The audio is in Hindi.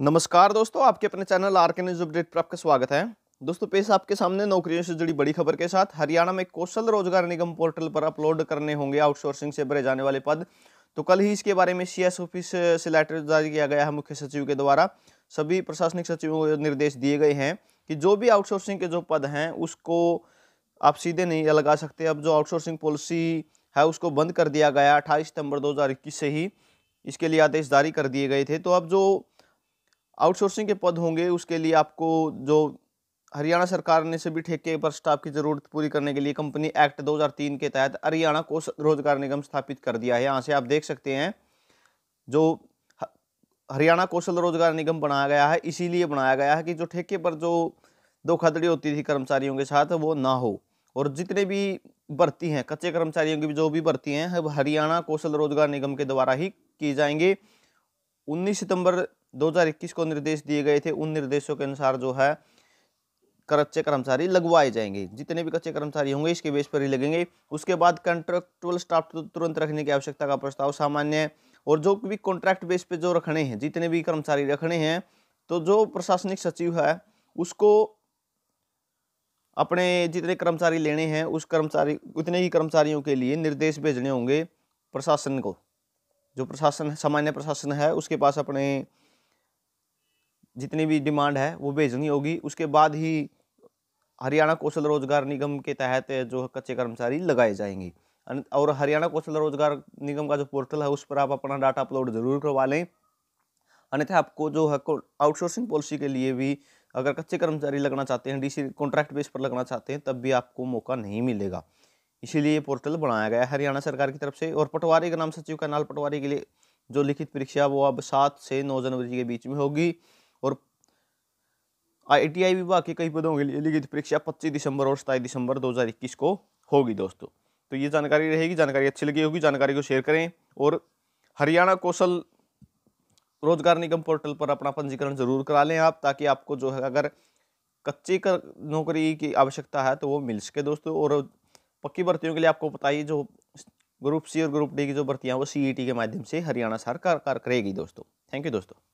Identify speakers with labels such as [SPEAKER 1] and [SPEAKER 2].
[SPEAKER 1] नमस्कार दोस्तों आपके अपने channel R K news update पर आपका स्वागत है दोस्तों पेश आपके सामने नौकरियों से जुड़ी बड़ी खबर के साथ हरियाणा में कौशल रोजगार निगम पोर्टल पर अपलोड करने होंगे आउटसोर्सिंग से भरे जाने वाले पद तो कल ही इसके बारे में सीएस ऑफिस से लेटर जारी किया गया है मुख्य सचिव के द्वारा सभी प्रशासनिक सचिवों को निर्देश दिए गए हैं कि जो भी आउटसोर्सिंग के जो पद हैं उसको आप सीधे नहीं लगा सकते अब जो आउटसोर्सिंग पॉलिसी है उसको बंद कर दिया गया अट्ठाईस सितंबर दो से ही इसके लिए आदेश जारी कर दिए गए थे तो अब जो आउटसोर्सिंग के पद होंगे उसके लिए आपको जो हरियाणा सरकार ने सभी ठेके पर स्टाफ की ज़रूरत पूरी करने के लिए कंपनी एक्ट 2003 के तहत हरियाणा को रोजगार निगम स्थापित कर दिया है यहाँ से आप देख सकते हैं जो हरियाणा कौशल रोजगार निगम बनाया गया है इसीलिए बनाया गया है कि जो ठेके पर जो धोखाधड़ी होती थी कर्मचारियों के साथ वो ना हो और जितने भी भर्ती हैं कच्चे कर्मचारियों की जो भी भर्ती हैं हरियाणा कौशल रोजगार निगम के द्वारा ही की जाएंगे 19 सितंबर 2021 को निर्देश दिए गए थे उन निर्देशों के अनुसार जो है कच्चे कर्मचारी लगवाए जाएंगे जितने भी कच्चे कर्मचारी होंगे इसके बेस पर ही लगेंगे उसके बाद कंट्रेक्टुअल स्टाफ तो तुरंत रखने की आवश्यकता का प्रस्ताव सामान्य है और जो भी कॉन्ट्रैक्ट बेस पर जो रखने हैं जितने भी कर्मचारी रखने हैं तो जो प्रशासनिक सचिव है उसको अपने जितने कर्मचारी लेने हैं उस कर्मचारी उतने ही कर्मचारियों के लिए निर्देश भेजने होंगे प्रशासन को जो प्रशासन सामान्य प्रशासन है उसके पास अपने जितनी भी डिमांड है वो भेजनी होगी उसके बाद ही हरियाणा कौशल रोजगार निगम के तहत जो कच्चे कर्मचारी लगाए जाएंगे और हरियाणा कौशल रोजगार निगम का जो पोर्टल है उस पर आप अपना डाटा अपलोड जरूर करवा लें अन्यथा आपको जो है आउटसोर्सिंग पॉलिसी के लिए भी अगर कच्चे कर्मचारी लगना चाहते हैं डीसी कॉन्ट्रैक्ट बेस पर लगना चाहते हैं तब भी आपको मौका नहीं मिलेगा इसीलिए ये पोर्टल बनाया गया है हरियाणा सरकार की तरफ से और पटवारी का नाम सचिव कैनाल पटवारी के लिए जो लिखित परीक्षा वो अब सात से नौ जनवरी के बीच में होगी आईटीआई विभाग के कई पदों के लिए लिखित परीक्षा 25 दिसंबर और सताईस दिसंबर 2021 को होगी दोस्तों तो ये जानकारी रहेगी जानकारी अच्छी लगी होगी जानकारी को शेयर करें और हरियाणा कौशल रोजगार निगम पोर्टल पर अपना पंजीकरण जरूर करा लें आप ताकि आपको जो है अगर कच्ची कर नौकरी की आवश्यकता है तो वो मिल सके दोस्तों और पक्की भर्तियों के लिए आपको पता ही जो ग्रुप सी और ग्रुप डी की जो भर्तियाँ वो सी e के माध्यम से हरियाणा सरकार करेगी दोस्तों थैंक यू दोस्तों